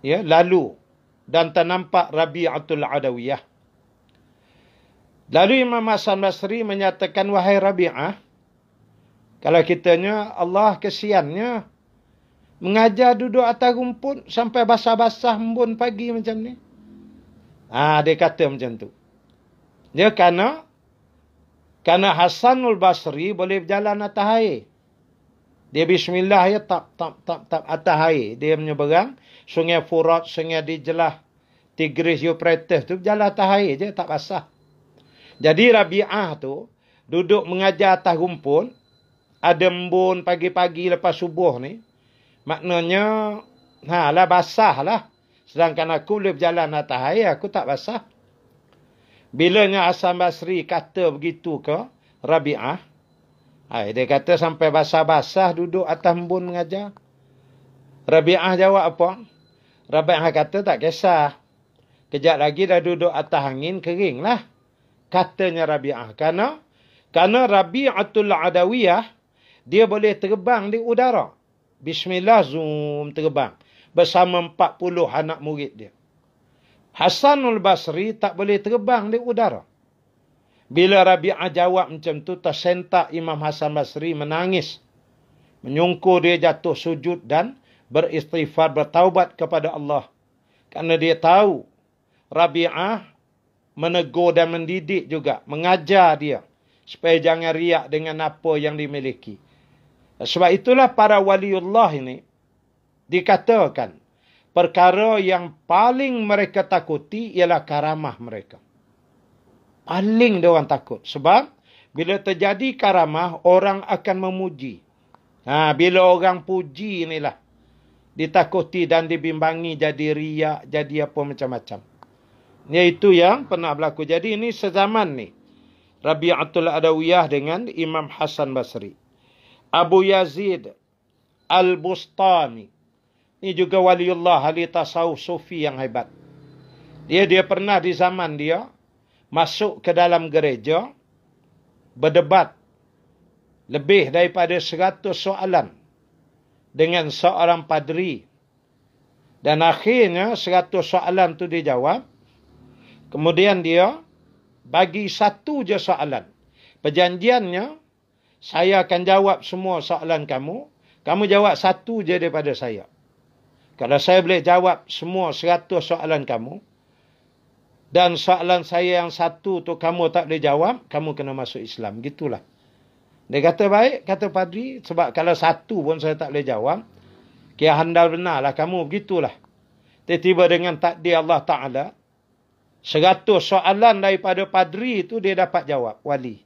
A: ya lalu dan ternampak Rabi'atul Adawiyah. Lalu Imam Hasan Basri menyatakan, Wahai Rabi'ah, kalau kitanya Allah kesiannya, mengajar duduk atas rumput sampai basah-basah embun pagi macam ni. Ha, dia kata macam tu. Dia kerana, kerana Hasanul Basri boleh berjalan atas air. Dia bismillah ya tap tap tap tap atas air. Dia menyeberang sungai Furat, sungai dijelah, Tigris, Euphrates tu berjalan atas air je tak basah. Jadi Rabi'ah tu duduk mengajar atas rumpun. Ada embun pagi-pagi lepas subuh ni. Maknanya, ha, lah basah lah. Sedangkan aku boleh berjalan atas air, aku tak basah. Bilanya Hasan Basri kata begitu ke Rabi'ah. dia kata sampai basah-basah duduk atas embun mengajar. Rabi'ah jawab apa? Rabi'ah kata tak kisah. Kejap lagi dah duduk atas angin kering lah. Katanya Rabi'ah. Kerana, kerana Rabi'atul Adawiyah, dia boleh terbang di udara. Bismillah zoom terbang bersama 40 anak murid dia. Hasanul Basri tak boleh terbang di udara. Bila Rabi'ah jawab macam tu, tersentak Imam Hasan Basri menangis. Menyungkur dia jatuh sujud dan beristighfar, bertaubat kepada Allah. Kerana dia tahu Rabi'ah menegur dan mendidik juga, mengajar dia supaya jangan riak dengan apa yang dimiliki. Sebab itulah para waliullah ini, dikatakan perkara yang paling mereka takuti ialah karamah mereka. Paling dia orang takut sebab bila terjadi karamah orang akan memuji. Ha bila orang puji inilah ditakuti dan dibimbangi jadi riak, jadi apa macam-macam. Iaitu yang pernah berlaku. Jadi ini sezaman ni. Rabi'atul Adawiyah dengan Imam Hasan Basri. Abu Yazid Al-Bustani. Ini juga waliullah ahli tasawuf sufi yang hebat. Dia dia pernah di zaman dia masuk ke dalam gereja berdebat lebih daripada 100 soalan dengan seorang padri dan akhirnya 100 soalan tu dia jawab kemudian dia bagi satu je soalan perjanjiannya saya akan jawab semua soalan kamu kamu jawab satu je daripada saya kalau saya boleh jawab semua seratus soalan kamu dan soalan saya yang satu tu kamu tak boleh jawab, kamu kena masuk Islam. Gitulah. Dia kata baik, kata padri, sebab kalau satu pun saya tak boleh jawab, kia handal benarlah kamu Gitulah. Tiba-tiba dengan takdir Allah Ta'ala, seratus soalan daripada padri itu dia dapat jawab, wali.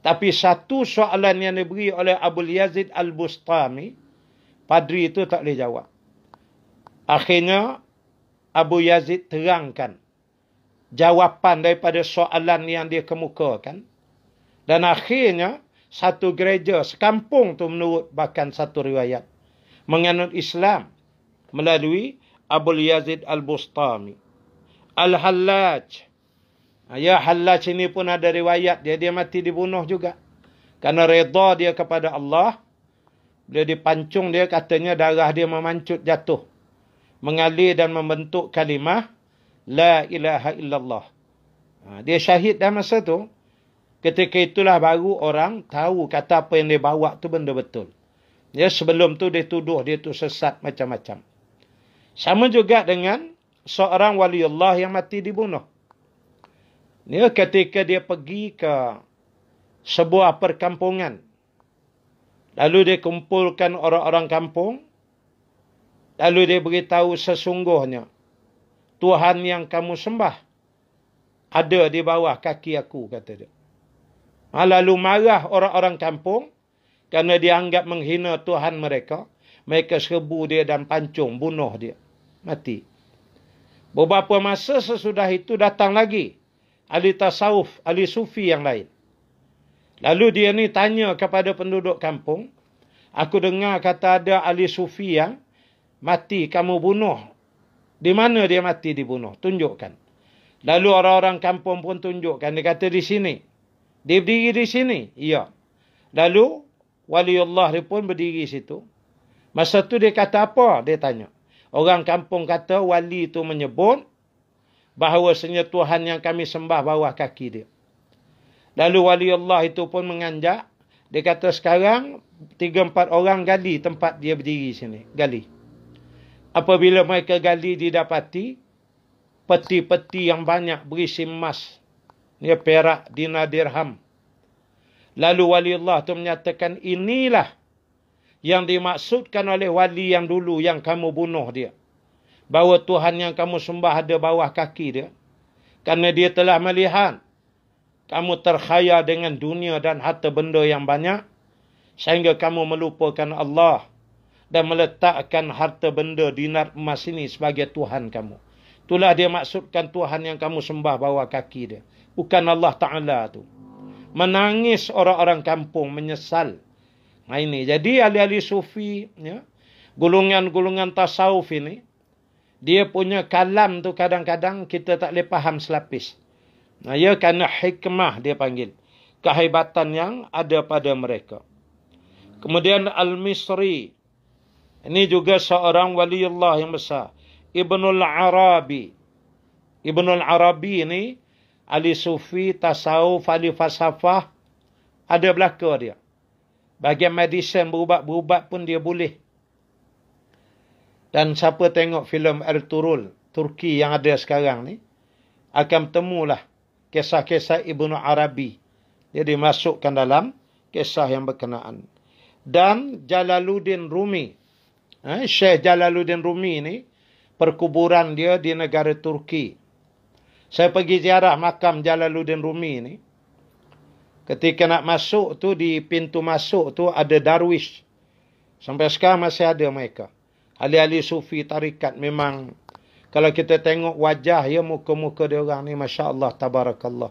A: Tapi satu soalan yang diberi oleh Abu Yazid Al-Bustami, padri itu tak boleh jawab. Akhirnya Abu Yazid terangkan jawapan daripada soalan yang dia kemukakan. Dan akhirnya satu gereja sekampung tu menurut bahkan satu riwayat menganut Islam melalui Abu Yazid Al-Bustami. Al-Hallaj. Ha, ya Hallaj ini pun ada riwayat dia dia mati dibunuh juga. Karena reda dia kepada Allah. dia dipancung dia katanya darah dia memancut jatuh mengalir dan membentuk kalimah la ilaha illallah. Ha, dia syahid dah masa tu. Ketika itulah baru orang tahu kata apa yang dia bawa tu benda betul. Ya sebelum tu dia tuduh dia tu sesat macam-macam. Sama juga dengan seorang wali Allah yang mati dibunuh. Ya ketika dia pergi ke sebuah perkampungan. Lalu dia kumpulkan orang-orang kampung. Lalu dia beritahu sesungguhnya Tuhan yang kamu sembah ada di bawah kaki aku kata dia. Ha, lalu marah orang-orang kampung kerana dianggap menghina Tuhan mereka. Mereka serbu dia dan pancung bunuh dia. Mati. Beberapa masa sesudah itu datang lagi ahli tasawuf, ahli sufi yang lain. Lalu dia ni tanya kepada penduduk kampung, aku dengar kata ada ahli sufi yang mati kamu bunuh. Di mana dia mati dibunuh? Tunjukkan. Lalu orang-orang kampung pun tunjukkan. Dia kata di sini. Dia berdiri di sini. Iya. Lalu waliullah dia pun berdiri situ. Masa tu dia kata apa? Dia tanya. Orang kampung kata wali itu menyebut bahawa senyap Tuhan yang kami sembah bawah kaki dia. Lalu wali Allah itu pun menganjak. Dia kata sekarang tiga empat orang gali tempat dia berdiri sini. Gali. Apabila mereka gali didapati peti-peti yang banyak berisi emas. ni perak dinar dirham. Lalu wali Allah itu menyatakan inilah yang dimaksudkan oleh wali yang dulu yang kamu bunuh dia. Bahawa Tuhan yang kamu sembah ada bawah kaki dia. Karena dia telah melihat kamu terkhayal dengan dunia dan harta benda yang banyak. Sehingga kamu melupakan Allah dan meletakkan harta benda dinar emas ini sebagai Tuhan kamu. Itulah dia maksudkan Tuhan yang kamu sembah bawah kaki dia. Bukan Allah Ta'ala tu. Menangis orang-orang kampung menyesal. Nah ini jadi ahli-ahli sufi, ya, gulungan-gulungan tasawuf ini, dia punya kalam tu kadang-kadang kita tak boleh faham selapis. Nah ya kerana hikmah dia panggil. Kehebatan yang ada pada mereka. Kemudian Al-Misri, ini juga seorang wali Allah yang besar. Ibnul Arabi. Ibnul Arabi ini ahli sufi, tasawuf, ahli falsafah. Ada belakang dia. Bagian medisin berubat-berubat pun dia boleh. Dan siapa tengok filem Ertuğrul Turki yang ada sekarang ni akan temulah kisah-kisah Ibnu Arabi. Dia dimasukkan dalam kisah yang berkenaan. Dan Jalaluddin Rumi eh, ha, Syekh Jalaluddin Rumi ni perkuburan dia di negara Turki. Saya pergi ziarah makam Jalaluddin Rumi ni. Ketika nak masuk tu di pintu masuk tu ada darwish. Sampai sekarang masih ada mereka. Ali-ali sufi tarikat memang kalau kita tengok wajah ya muka-muka dia orang ni masya-Allah tabarakallah.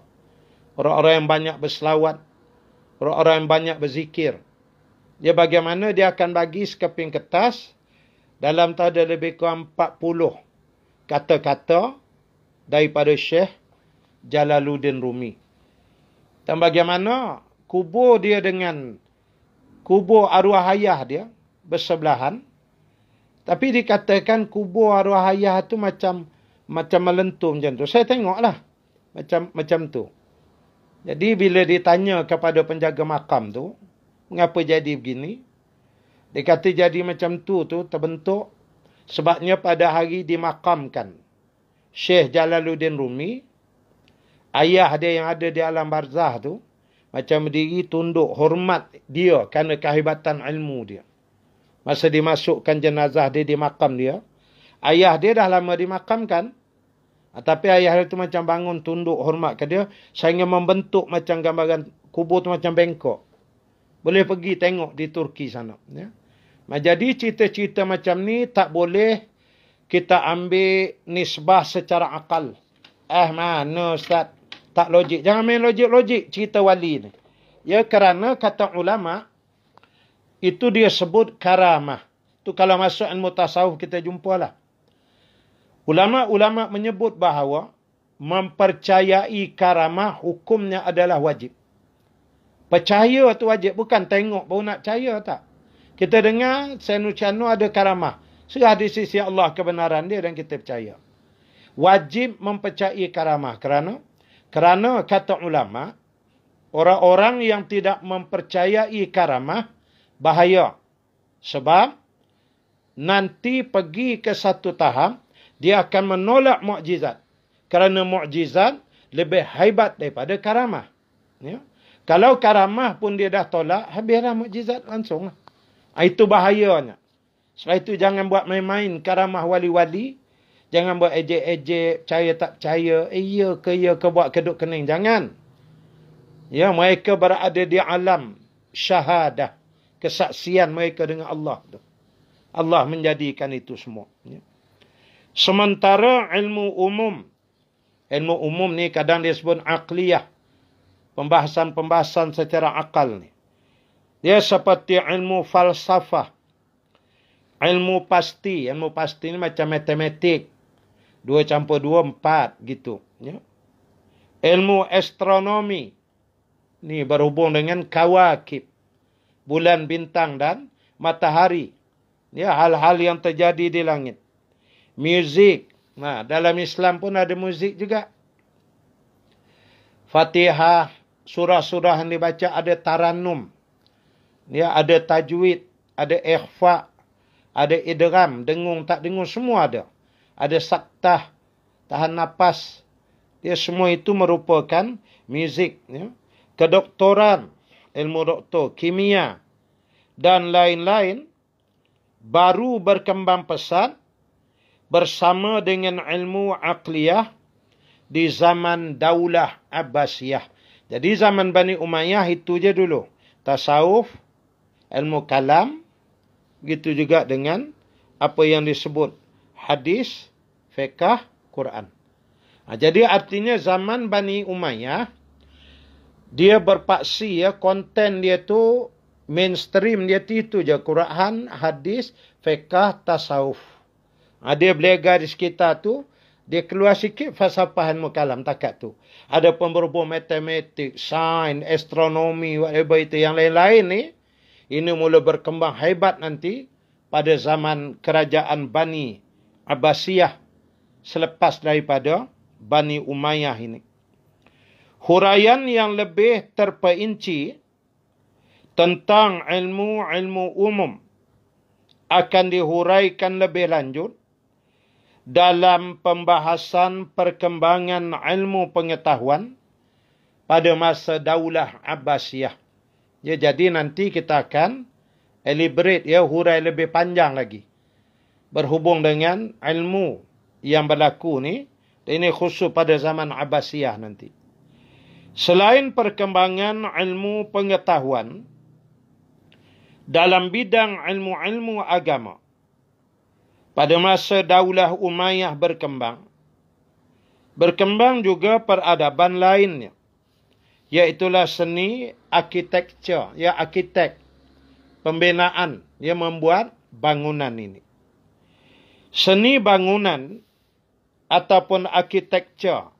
A: Orang-orang yang banyak berselawat, orang-orang yang banyak berzikir. Dia ya, bagaimana dia akan bagi sekeping kertas, dalam tak ada lebih kurang 40 kata-kata daripada Syekh Jalaluddin Rumi. Dan bagaimana kubur dia dengan kubur arwah ayah dia bersebelahan. Tapi dikatakan kubur arwah ayah tu macam macam melentur macam tu. Saya tengoklah macam macam tu. Jadi bila ditanya kepada penjaga makam tu, mengapa jadi begini? Dia kata jadi macam tu tu terbentuk sebabnya pada hari dimakamkan Syekh Jalaluddin Rumi ayah dia yang ada di alam barzah tu macam berdiri tunduk hormat dia kerana kehebatan ilmu dia. Masa dimasukkan jenazah dia di makam dia, ayah dia dah lama dimakamkan. Ah, tapi ayah dia tu macam bangun tunduk hormat ke dia sehingga membentuk macam gambaran kubur tu macam bengkok. Boleh pergi tengok di Turki sana. Ya. Jadi cita-cita macam ni tak boleh kita ambil nisbah secara akal. Eh mana Ustaz? Tak logik. Jangan main logik-logik cerita wali ni. Ya kerana kata ulama itu dia sebut karamah. Tu kalau masuk ilmu tasawuf kita jumpalah. Ulama-ulama menyebut bahawa mempercayai karamah hukumnya adalah wajib. Percaya tu wajib bukan tengok baru nak percaya tak. Kita dengar Sainu Chanu ada karamah. Serah di sisi Allah kebenaran dia dan kita percaya. Wajib mempercayai karamah kerana kerana kata ulama orang-orang yang tidak mempercayai karamah bahaya. Sebab nanti pergi ke satu tahap dia akan menolak mukjizat. Kerana mukjizat lebih hebat daripada karamah. Ya. Kalau karamah pun dia dah tolak, habislah mukjizat langsunglah. Ah, itu bahayanya. Sebab itu jangan buat main-main karamah wali-wali. Jangan buat ejek-ejek, percaya tak percaya. Eh, iya ke, iya ke, buat keduk kening. Jangan. Ya, mereka berada di alam syahadah. Kesaksian mereka dengan Allah. Allah menjadikan itu semua. Ya. Sementara ilmu umum. Ilmu umum ni kadang disebut akliyah, Pembahasan-pembahasan secara akal ni. Dia seperti ilmu falsafah. Ilmu pasti. Ilmu pasti ini macam matematik. Dua campur dua empat gitu. Ya. Ilmu astronomi. Ini berhubung dengan kawakib. Bulan bintang dan matahari. Ya hal-hal yang terjadi di langit. Music. Nah, dalam Islam pun ada muzik juga. Fatihah, surah-surah yang dibaca ada taranum ya ada tajwid, ada ikhfa, ada idram, dengung tak dengung semua ada. Ada saktah, tahan nafas. Ya semua itu merupakan muzik ya. Kedoktoran, ilmu doktor, kimia dan lain-lain baru berkembang pesat bersama dengan ilmu akliyah di zaman Daulah Abbasiyah. Jadi zaman Bani Umayyah itu je dulu. Tasawuf, ilmu kalam begitu juga dengan apa yang disebut hadis fiqh Quran. Nah, ha, jadi artinya zaman Bani Umayyah dia berpaksi ya konten dia tu mainstream dia tu itu je Quran, hadis, fiqh, tasawuf. Nah, ha, dia belega di sekitar tu dia keluar sikit falsafah ilmu kalam takat tu. Ada pun berhubung matematik, sains, astronomi, whatever itu yang lain-lain ni. Eh, ini mula berkembang hebat nanti pada zaman kerajaan Bani Abbasiyah selepas daripada Bani Umayyah ini. Huraian yang lebih terperinci tentang ilmu-ilmu umum akan dihuraikan lebih lanjut dalam pembahasan perkembangan ilmu pengetahuan pada masa daulah Abbasiyah. Ya, jadi nanti kita akan elaborate ya hurai lebih panjang lagi berhubung dengan ilmu yang berlaku ni dan ini khusus pada zaman Abbasiyah nanti. Selain perkembangan ilmu pengetahuan dalam bidang ilmu-ilmu agama pada masa daulah Umayyah berkembang berkembang juga peradaban lainnya iaitulah ya, seni arkitektur, ya arkitek pembinaan yang membuat bangunan ini. Seni bangunan ataupun arkitektur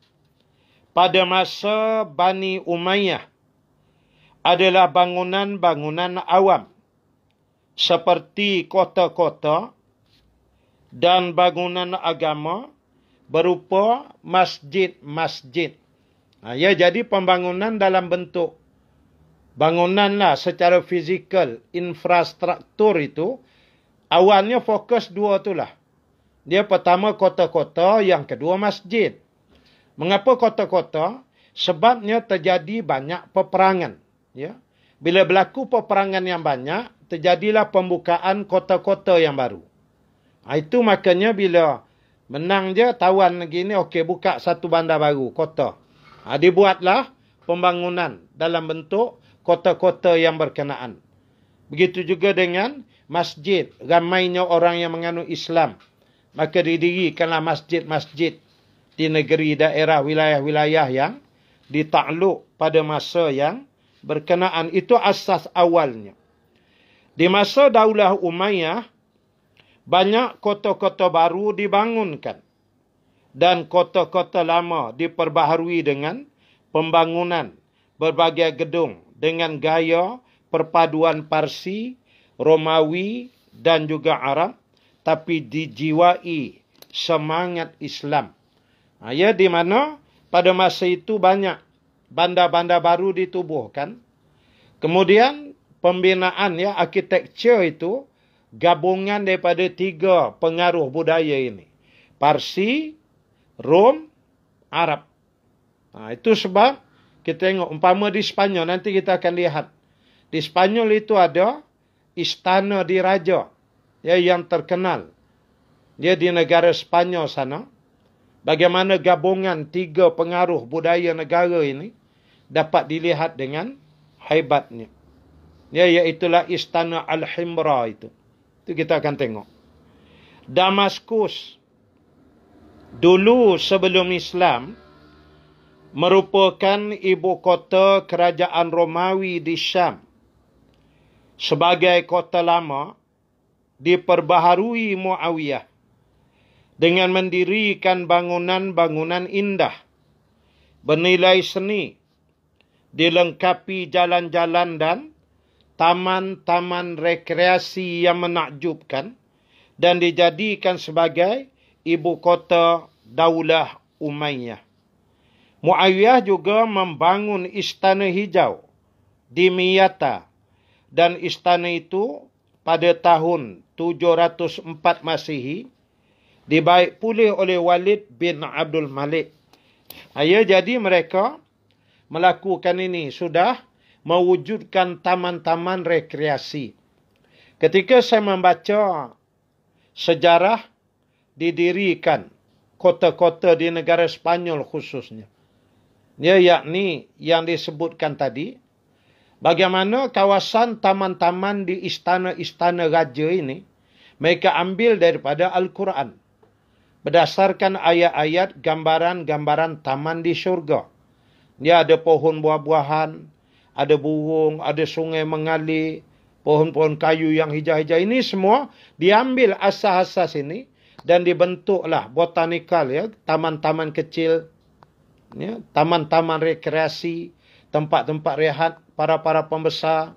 A: pada masa Bani Umayyah adalah bangunan-bangunan awam seperti kota-kota dan bangunan agama berupa masjid-masjid. Ha, ya, jadi pembangunan dalam bentuk bangunan lah secara fizikal, infrastruktur itu, awalnya fokus dua tu lah Dia pertama kota-kota, yang kedua masjid. Mengapa kota-kota? Sebabnya terjadi banyak peperangan. Ya. Bila berlaku peperangan yang banyak, terjadilah pembukaan kota-kota yang baru. Ha, itu makanya bila menang je, tawan lagi ni, okey buka satu bandar baru, kota. Ha, dibuatlah pembangunan dalam bentuk kota-kota yang berkenaan. Begitu juga dengan masjid. Ramainya orang yang menganut Islam. Maka didirikanlah masjid-masjid di negeri daerah wilayah-wilayah yang ditakluk pada masa yang berkenaan. Itu asas awalnya. Di masa Daulah Umayyah, banyak kota-kota baru dibangunkan dan kota-kota lama diperbaharui dengan pembangunan berbagai gedung dengan gaya perpaduan Parsi, Romawi dan juga Arab tapi dijiwai semangat Islam. Ha, ya, di mana pada masa itu banyak bandar-bandar baru ditubuhkan. Kemudian pembinaan ya arsitektur itu gabungan daripada tiga pengaruh budaya ini. Parsi, Rom, Arab. Ha, itu sebab kita tengok umpama di Sepanyol nanti kita akan lihat. Di Sepanyol itu ada istana di raja ya, yang terkenal. Dia di negara Sepanyol sana. Bagaimana gabungan tiga pengaruh budaya negara ini dapat dilihat dengan hebatnya. Ya, iaitulah istana Al-Himra itu. Itu kita akan tengok. Damaskus dulu sebelum Islam merupakan ibu kota kerajaan Romawi di Syam. Sebagai kota lama diperbaharui Muawiyah dengan mendirikan bangunan-bangunan indah bernilai seni dilengkapi jalan-jalan dan taman-taman rekreasi yang menakjubkan dan dijadikan sebagai ibu kota Daulah Umayyah. Muawiyah juga membangun istana hijau di Miyata dan istana itu pada tahun 704 Masihi dibaik pulih oleh Walid bin Abdul Malik. Ayah jadi mereka melakukan ini sudah mewujudkan taman-taman rekreasi. Ketika saya membaca sejarah didirikan kota-kota di negara Spanyol khususnya. Ya, yakni yang disebutkan tadi. Bagaimana kawasan taman-taman di istana-istana raja ini mereka ambil daripada Al-Quran. Berdasarkan ayat-ayat gambaran-gambaran taman di syurga. Dia ada pohon buah-buahan, ada burung, ada sungai mengalir, pohon-pohon kayu yang hijau-hijau. Ini semua diambil asas-asas ini dan dibentuklah botanikal, ya taman-taman kecil ya taman-taman rekreasi tempat-tempat rehat para-para pembesar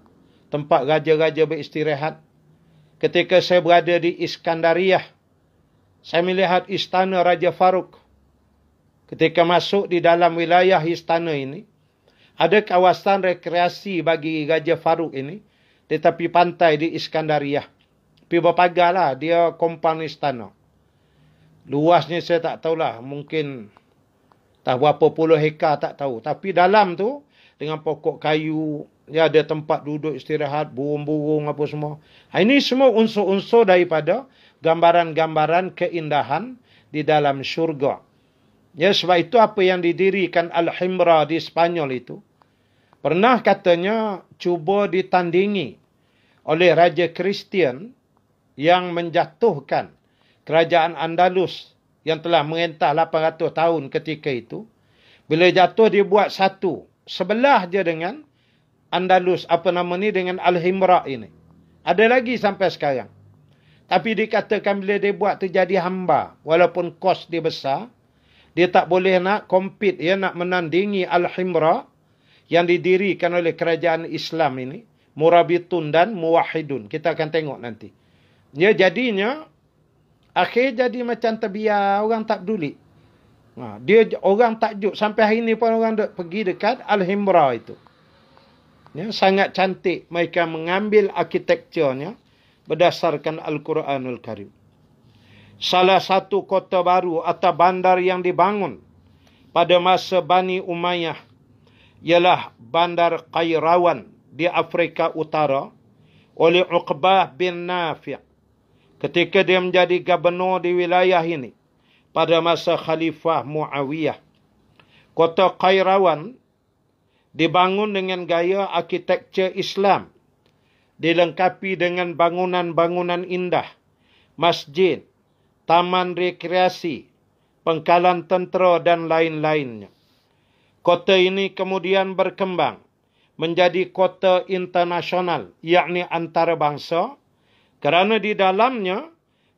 A: tempat raja-raja beristirahat ketika saya berada di Iskandariah saya melihat istana Raja Faruk ketika masuk di dalam wilayah istana ini ada kawasan rekreasi bagi Raja Faruk ini di tepi pantai di Iskandariah. Pi berpagarlah dia kompan istana. Luasnya saya tak tahulah. Mungkin tak berapa puluh hektar tak tahu. Tapi dalam tu dengan pokok kayu. Dia ada tempat duduk istirahat. Burung-burung apa semua. Ha, ini semua unsur-unsur daripada gambaran-gambaran keindahan di dalam syurga. Ya sebab itu apa yang didirikan Al-Himra di Spanyol itu. Pernah katanya cuba ditandingi oleh Raja Kristian yang menjatuhkan kerajaan Andalus yang telah mengintah 800 tahun ketika itu, bila jatuh dia buat satu, sebelah je dengan Andalus, apa nama ni, dengan Al-Himra ini. Ada lagi sampai sekarang. Tapi dikatakan bila dia buat tu jadi hamba, walaupun kos dia besar, dia tak boleh nak kompet, ya, nak menandingi Al-Himra yang didirikan oleh kerajaan Islam ini, Murabitun dan Muwahidun. Kita akan tengok nanti. Ya, jadinya Akhir jadi macam terbiar orang tak peduli. Ha, dia orang takjub sampai hari ini pun orang duk pergi dekat Al-Himra itu. Ya, sangat cantik mereka mengambil arkitekturnya berdasarkan Al-Quranul Karim. Salah satu kota baru atau bandar yang dibangun pada masa Bani Umayyah ialah Bandar Qairawan di Afrika Utara oleh Uqbah bin Nafi' ketika dia menjadi gubernur di wilayah ini pada masa Khalifah Muawiyah. Kota Kairawan dibangun dengan gaya arkitektur Islam. Dilengkapi dengan bangunan-bangunan indah, masjid, taman rekreasi, pengkalan tentera dan lain-lainnya. Kota ini kemudian berkembang menjadi kota internasional, yakni antarabangsa bangsa kerana di dalamnya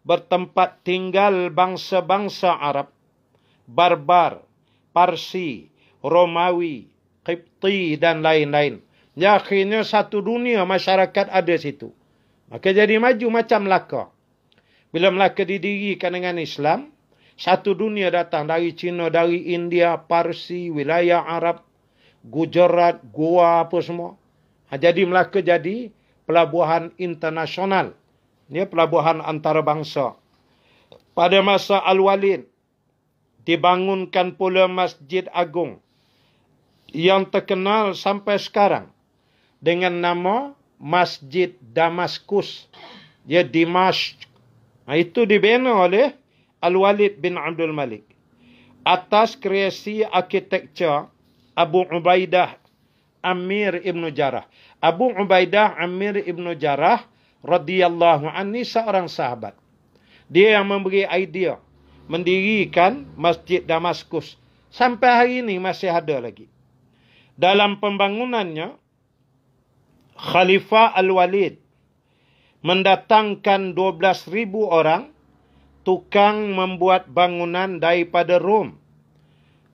A: bertempat tinggal bangsa-bangsa Arab, Barbar, Parsi, Romawi, Kipti dan lain-lain. Ya, akhirnya satu dunia masyarakat ada situ. Maka jadi maju macam Melaka. Bila Melaka didirikan dengan Islam, satu dunia datang dari Cina, dari India, Parsi, wilayah Arab, Gujarat, Goa apa semua. Ha, jadi Melaka jadi pelabuhan internasional. Ini pelabuhan antarabangsa. Pada masa Al-Walid, dibangunkan pula Masjid Agung yang terkenal sampai sekarang dengan nama Masjid Damaskus. Ya, Dimashq. Nah, itu dibina oleh Al-Walid bin Abdul Malik. Atas kreasi arkitektur Abu Ubaidah Amir Ibn Jarrah. Abu Ubaidah Amir Ibn Jarrah radhiyallahu anhi seorang sahabat. Dia yang memberi idea mendirikan Masjid Damaskus. Sampai hari ini masih ada lagi. Dalam pembangunannya, Khalifah Al-Walid mendatangkan 12 ribu orang tukang membuat bangunan daripada Rom.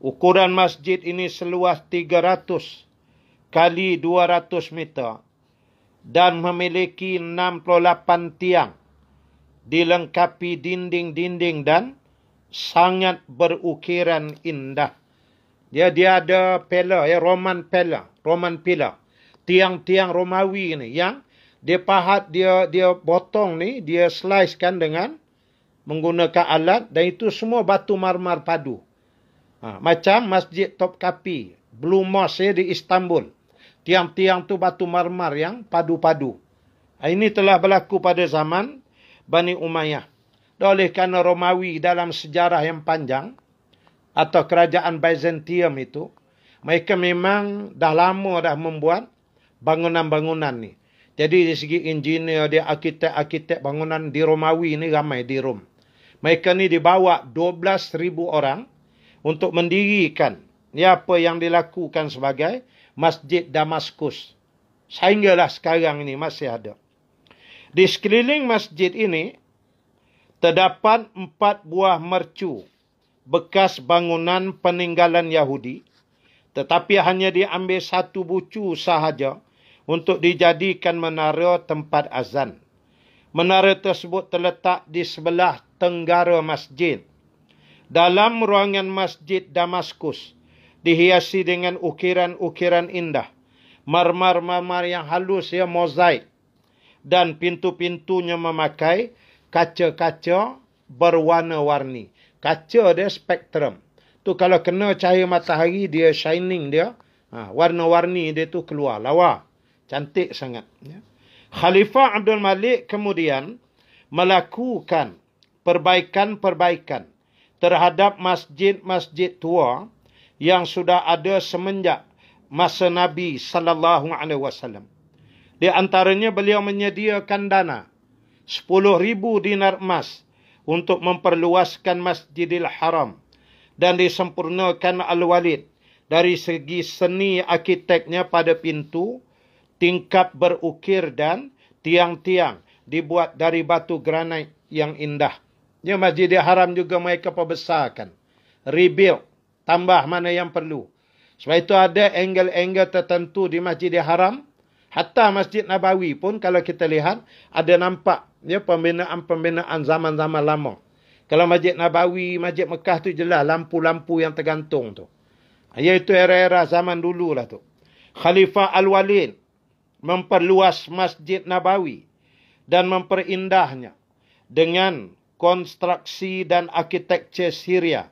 A: Ukuran masjid ini seluas 300 kali 200 meter dan memiliki 68 tiang dilengkapi dinding-dinding dan sangat berukiran indah. Dia ya, dia ada pillar ya Roman pillar, Roman pillar. Tiang-tiang Romawi ni yang dia pahat dia dia potong ni, dia slice kan dengan menggunakan alat dan itu semua batu marmar padu. Ha, macam masjid Topkapi, Blue Mosque ya, di Istanbul tiang-tiang tu batu marmar yang padu-padu. Ah, ini telah berlaku pada zaman Bani Umayyah. Oleh kerana Romawi dalam sejarah yang panjang atau kerajaan Byzantium itu, mereka memang dah lama dah membuat bangunan-bangunan ni. Jadi dari segi engineer dia arkitek-arkitek bangunan di Romawi ni ramai di Rom. Mereka ni dibawa 12,000 orang untuk mendirikan ni apa yang dilakukan sebagai Masjid Damaskus. Sehinggalah sekarang ini masih ada. Di sekeliling masjid ini, terdapat empat buah mercu bekas bangunan peninggalan Yahudi. Tetapi hanya diambil satu bucu sahaja untuk dijadikan menara tempat azan. Menara tersebut terletak di sebelah tenggara masjid. Dalam ruangan masjid Damaskus, dihiasi dengan ukiran-ukiran indah. Marmar-marmar yang halus ya mozaik. Dan pintu-pintunya memakai kaca-kaca berwarna-warni. Kaca dia spektrum. Tu kalau kena cahaya matahari dia shining dia. Ha, warna-warni dia tu keluar. Lawa. Cantik sangat. Ya. Khalifah Abdul Malik kemudian melakukan perbaikan-perbaikan terhadap masjid-masjid tua yang sudah ada semenjak masa Nabi sallallahu alaihi wasallam. Di antaranya beliau menyediakan dana 10000 dinar emas untuk memperluaskan Masjidil Haram dan disempurnakan Al-Walid dari segi seni arkiteknya pada pintu, tingkap berukir dan tiang-tiang dibuat dari batu granit yang indah. Ya Masjidil Haram juga mereka perbesarkan. Rebuild tambah mana yang perlu. Sebab itu ada angle-angle tertentu di Masjid Haram. Hatta Masjid Nabawi pun kalau kita lihat ada nampak ya pembinaan-pembinaan zaman-zaman lama. Kalau Masjid Nabawi, Masjid Mekah tu jelas lampu-lampu yang tergantung tu. Iaitu era-era zaman dulu lah tu. Khalifah Al-Walid memperluas Masjid Nabawi dan memperindahnya dengan konstruksi dan arkitektur Syria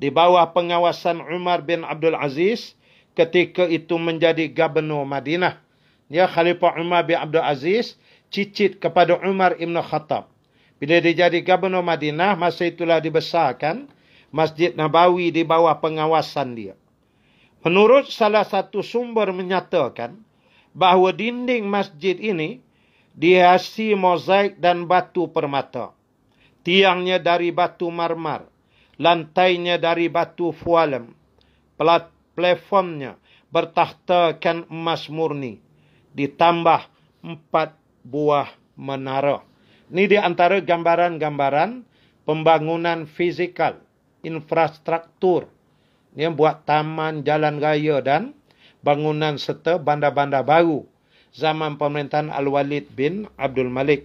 A: di bawah pengawasan Umar bin Abdul Aziz ketika itu menjadi gubernur Madinah. Ya Khalifah Umar bin Abdul Aziz cicit kepada Umar Ibn Khattab. Bila dia jadi gubernur Madinah, masa itulah dibesarkan Masjid Nabawi di bawah pengawasan dia. Menurut salah satu sumber menyatakan bahawa dinding masjid ini dihiasi mozaik dan batu permata. Tiangnya dari batu marmar lantainya dari batu fualem. Plat platformnya bertahtakan emas murni. Ditambah empat buah menara. Ini di antara gambaran-gambaran pembangunan fizikal, infrastruktur. Ini buat taman, jalan raya dan bangunan serta bandar-bandar baru zaman pemerintahan Al-Walid bin Abdul Malik.